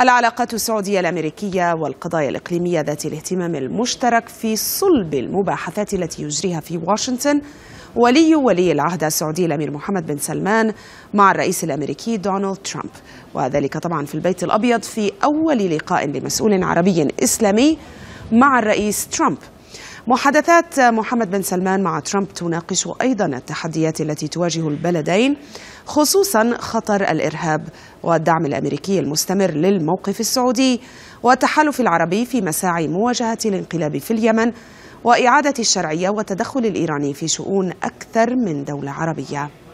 العلاقات السعودية الأمريكية والقضايا الإقليمية ذات الاهتمام المشترك في صلب المباحثات التي يجريها في واشنطن ولي ولي العهد السعودي الامير محمد بن سلمان مع الرئيس الامريكي دونالد ترامب وذلك طبعا في البيت الابيض في اول لقاء لمسؤول عربي اسلامي مع الرئيس ترامب محادثات محمد بن سلمان مع ترامب تناقش أيضا التحديات التي تواجه البلدين خصوصا خطر الإرهاب والدعم الأمريكي المستمر للموقف السعودي والتحالف العربي في مساعي مواجهة الانقلاب في اليمن وإعادة الشرعية والتدخل الإيراني في شؤون أكثر من دولة عربية